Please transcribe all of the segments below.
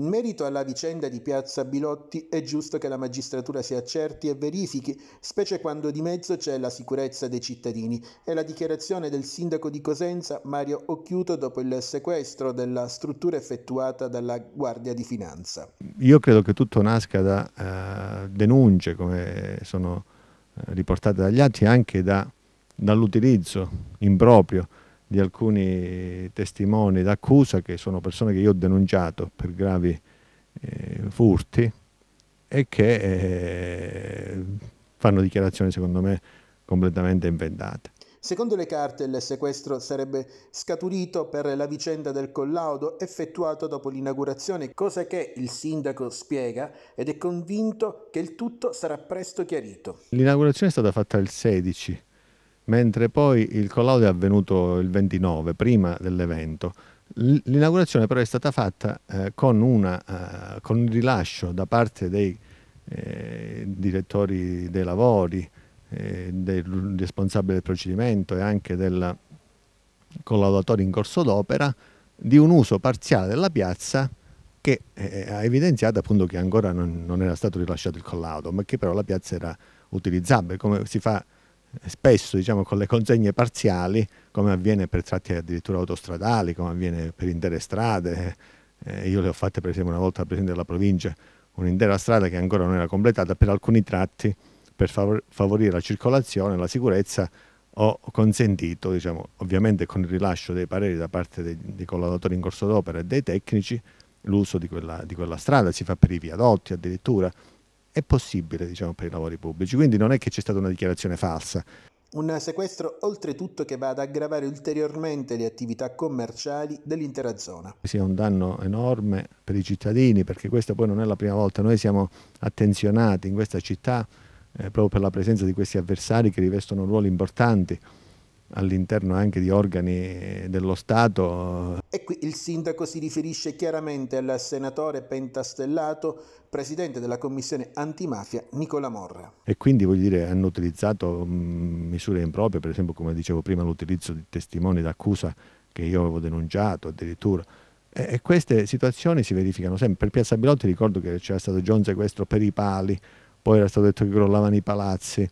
In merito alla vicenda di Piazza Bilotti è giusto che la magistratura si accerti e verifichi, specie quando di mezzo c'è la sicurezza dei cittadini. È la dichiarazione del sindaco di Cosenza Mario Occhiuto dopo il sequestro della struttura effettuata dalla Guardia di Finanza. Io credo che tutto nasca da uh, denunce come sono eh, riportate dagli atti anche da, dall'utilizzo improprio di alcuni testimoni d'accusa che sono persone che io ho denunciato per gravi eh, furti e che eh, fanno dichiarazioni secondo me completamente inventate. Secondo le carte il sequestro sarebbe scaturito per la vicenda del collaudo effettuato dopo l'inaugurazione, cosa che il sindaco spiega ed è convinto che il tutto sarà presto chiarito. L'inaugurazione è stata fatta il 16 mentre poi il collaudo è avvenuto il 29, prima dell'evento. L'inaugurazione però è stata fatta eh, con, una, eh, con, il rilascio da parte dei eh, direttori dei lavori, eh, del responsabile del procedimento e anche del collaudatore in corso d'opera, di un uso parziale della piazza che eh, ha evidenziato appunto che ancora non, non era stato rilasciato il collaudo, ma che però la piazza era utilizzabile, come si fa spesso diciamo, con le consegne parziali, come avviene per tratti addirittura autostradali, come avviene per intere strade. Eh, io le ho fatte per esempio una volta al Presidente della Provincia, un'intera strada che ancora non era completata, per alcuni tratti per favorire la circolazione, e la sicurezza, ho consentito, diciamo, ovviamente con il rilascio dei pareri da parte dei, dei collaboratori in corso d'opera e dei tecnici, l'uso di, di quella strada, si fa per i viadotti addirittura, è possibile diciamo, per i lavori pubblici, quindi non è che c'è stata una dichiarazione falsa. Un sequestro oltretutto che va ad aggravare ulteriormente le attività commerciali dell'intera zona. Sia un danno enorme per i cittadini perché questa poi non è la prima volta, noi siamo attenzionati in questa città eh, proprio per la presenza di questi avversari che rivestono ruoli importanti all'interno anche di organi dello Stato. E qui il sindaco si riferisce chiaramente al senatore pentastellato, presidente della commissione antimafia Nicola Morra. E quindi voglio dire, hanno utilizzato mm, misure improprie, per esempio come dicevo prima l'utilizzo di testimoni d'accusa che io avevo denunciato addirittura. E queste situazioni si verificano sempre. Per Piazza Bilotti ricordo che c'era stato già un sequestro per i pali, poi era stato detto che crollavano i palazzi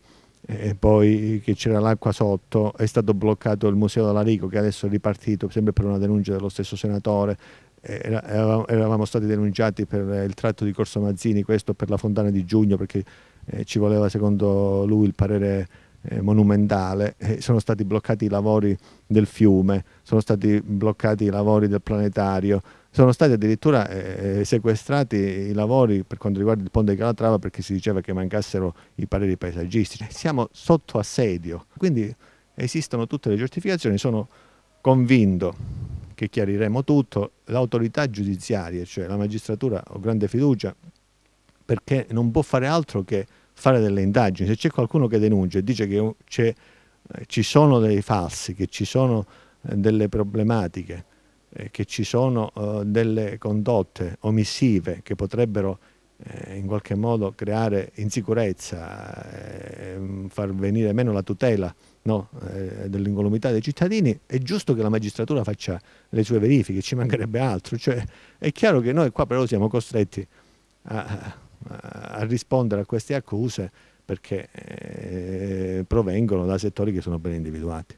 e poi che c'era l'acqua sotto, è stato bloccato il museo dell'Arico che adesso è ripartito sempre per una denuncia dello stesso senatore, Era, eravamo stati denunciati per il tratto di Corso Mazzini, questo per la fontana di giugno perché eh, ci voleva secondo lui il parere eh, monumentale, eh, sono stati bloccati i lavori del fiume, sono stati bloccati i lavori del planetario, sono stati addirittura eh, eh, sequestrati i lavori per quanto riguarda il ponte di Calatrava perché si diceva che mancassero i pareri paesaggistici. Siamo sotto assedio, quindi esistono tutte le giustificazioni, sono convinto che chiariremo tutto, l'autorità giudiziaria, cioè la magistratura, ho grande fiducia perché non può fare altro che fare delle indagini. Se c'è qualcuno che denuncia e dice che eh, ci sono dei falsi, che ci sono eh, delle problematiche, eh, che ci sono delle condotte omissive che potrebbero in qualche modo creare insicurezza, mm, far venire meno la tutela no, dell'incolumità dei cittadini, è giusto che la magistratura faccia le sue verifiche, ci mancherebbe altro. Cioè, è chiaro che noi qua però siamo costretti a, a rispondere a queste accuse perché eh, provengono da settori che sono ben individuati.